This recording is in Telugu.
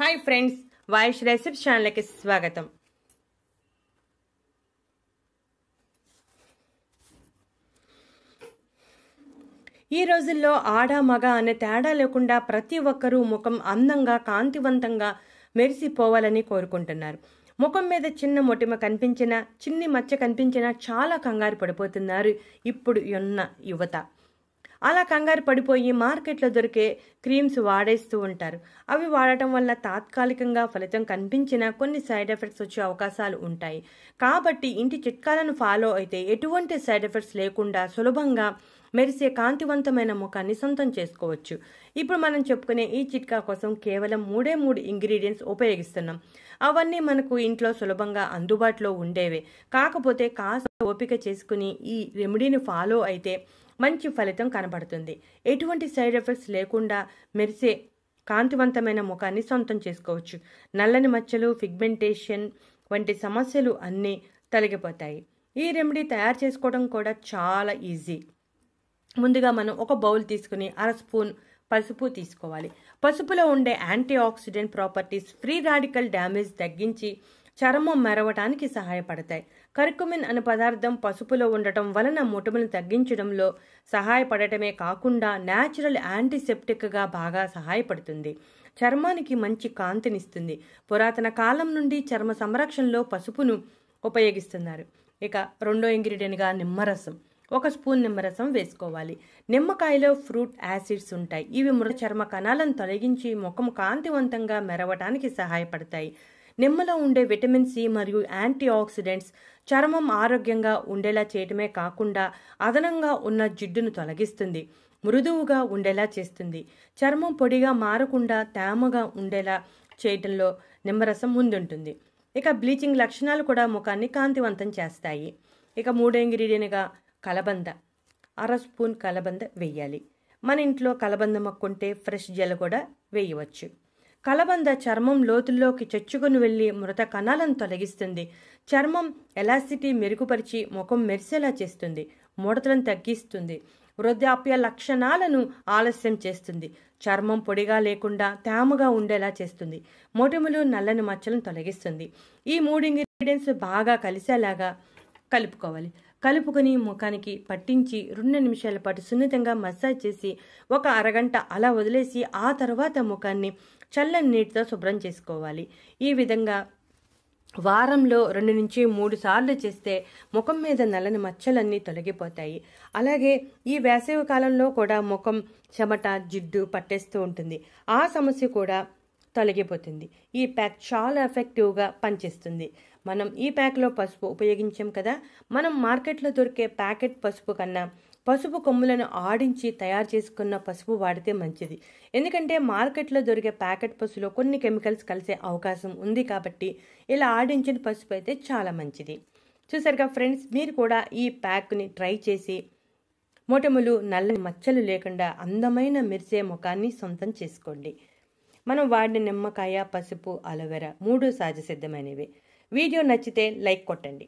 హాయ్ ఫ్రెండ్స్ వాయిస్ రెసిపీ ఛానల్కి స్వాగతం ఈ రోజుల్లో ఆడ మగ అనే తేడా లేకుండా ప్రతి ఒక్కరూ ముఖం అందంగా కాంతివంతంగా మెరిసిపోవాలని కోరుకుంటున్నారు ముఖం మీద చిన్న మొటిమ కనిపించినా చిన్ని మచ్చ కనిపించినా చాలా కంగారు పడిపోతున్నారు ఇప్పుడు ఉన్న యువత అలా కంగారు పడిపోయి మార్కెట్లో దొరికే క్రీమ్స్ వాడేస్తూ ఉంటారు అవి వాడటం వల్ల తాత్కాలికంగా ఫలితం కనిపించినా కొన్ని సైడ్ ఎఫెక్ట్స్ వచ్చే అవకాశాలు ఉంటాయి కాబట్టి ఇంటి చిట్కాలను ఫాలో అయితే ఎటువంటి సైడ్ ఎఫెక్ట్స్ లేకుండా సులభంగా మెరిసే కాంతివంతమైన ముఖాన్ని సొంతం చేసుకోవచ్చు ఇప్పుడు మనం చెప్పుకునే ఈ చిట్కా కోసం కేవలం మూడే మూడు ఇంగ్రీడియంట్స్ ఉపయోగిస్తున్నాం అవన్నీ మనకు ఇంట్లో సులభంగా అందుబాటులో ఉండేవే కాకపోతే కాస్త ఓపిక చేసుకుని ఈ రెమెడీని ఫాలో అయితే మంచి ఫలితం కనబడుతుంది ఎటువంటి సైడ్ ఎఫెక్ట్స్ లేకుండా మెరిసే కాంతివంతమైన ముఖాన్ని సొంతం చేసుకోవచ్చు నల్లని మచ్చలు ఫిగ్మెంటేషన్ వంటి సమస్యలు అన్నీ తొలగిపోతాయి ఈ రెమెడీ తయారు చేసుకోవడం కూడా చాలా ఈజీ ముందుగా మనం ఒక బౌల్ తీసుకుని అర స్పూన్ పసుపు తీసుకోవాలి పసుపులో ఉండే antioxidant properties free radical damage తగ్గించి చర్మం మెరవటానికి సహాయపడతాయి కరుకుమిన్ అనే పదార్థం పసుపులో ఉండటం వలన ముటములను తగ్గించడంలో సహాయపడటమే కాకుండా న్యాచురల్ యాంటీసెప్టిక్గా బాగా సహాయపడుతుంది చర్మానికి మంచి కాంతినిస్తుంది పురాతన కాలం నుండి చర్మ సంరక్షణలో పసుపును ఉపయోగిస్తున్నారు ఇక రెండో ఇంగ్రీడియంట్గా నిమ్మరసం ఒక స్పూన్ నిమ్మరసం వేసుకోవాలి నిమ్మకాయలో ఫ్రూట్ యాసిడ్స్ ఉంటాయి ఇవి మృత చర్మ కణాలను తొలగించి ముఖం కాంతివంతంగా మెరవటానికి సహాయపడతాయి నిమ్మలో ఉండే విటమిన్ సి మరియు యాంటీ ఆక్సిడెంట్స్ చర్మం ఆరోగ్యంగా ఉండేలా చేయటమే కాకుండా అదనంగా ఉన్న జిడ్డును తొలగిస్తుంది మృదువుగా ఉండేలా చేస్తుంది చర్మం పొడిగా మారకుండా తేమగా ఉండేలా చేయటంలో నిమ్మరసం ముందుంటుంది ఇక బ్లీచింగ్ లక్షణాలు కూడా ముఖాన్ని కాంతివంతం చేస్తాయి ఇక మూడో ఇంగ్రీడియంట్గా కలబంద అర స్పూన్ కలబంద వేయాలి మన ఇంట్లో కలబంద మొక్కుంటే ఫ్రెష్ జెల్ కూడా వేయవచ్చు కలబంద చర్మం లోతుల్లోకి చొచ్చుకొని వెళ్ళి మృత కణాలను తొలగిస్తుంది చర్మం ఎలాసిటీ మెరుగుపరిచి ముఖం మెరిసేలా చేస్తుంది ముడతలను తగ్గిస్తుంది వృద్ధాప్య లక్షణాలను ఆలస్యం చేస్తుంది చర్మం పొడిగా లేకుండా తేమగా ఉండేలా చేస్తుంది మొటిములు నల్లని మచ్చలను తొలగిస్తుంది ఈ మూడు ఇంగ్రీడియంట్స్ బాగా కలిసేలాగా కలుపుకోవాలి కలుపుకొని ముఖానికి పట్టించి రెండు నిమిషాల పాటు సున్నితంగా మసాజ్ చేసి ఒక అరగంట అలా వదిలేసి ఆ తర్వాత ముఖాన్ని చల్లని నీటితో శుభ్రం చేసుకోవాలి ఈ విధంగా వారంలో రెండు నుంచి మూడు సార్లు చేస్తే ముఖం మీద నల్లని మచ్చలన్నీ తొలగిపోతాయి అలాగే ఈ వేసవి కాలంలో కూడా ముఖం చెమట జిడ్డు పట్టేస్తూ ఉంటుంది ఆ సమస్య కూడా తొలగిపోతుంది ఈ ప్యాక్ చాలా ఎఫెక్టివ్గా పనిచేస్తుంది మనం ఈ ప్యాక్లో పసుపు ఉపయోగించాం కదా మనం మార్కెట్లో దొరికే ప్యాకెట్ పసుపు కన్నా పసుపు కొమ్ములను ఆడించి తయారు చేసుకున్న పసుపు వాడితే మంచిది ఎందుకంటే మార్కెట్లో దొరికే ప్యాకెట్ పసుపులో కొన్ని కెమికల్స్ కలిసే అవకాశం ఉంది కాబట్టి ఇలా ఆడించిన పసుపు అయితే చాలా మంచిది చూసారుగా ఫ్రెండ్స్ మీరు కూడా ఈ ప్యాక్ని ట్రై చేసి మొటములు నల్లని మచ్చలు లేకుండా అందమైన మెరిసే ముఖాన్ని సొంతం చేసుకోండి మనం వాడిన నిమ్మకాయ పసుపు అలోవెరా మూడు సహజ సిద్ధమైనవి వీడియో నచ్చితే లైక్ కొట్టండి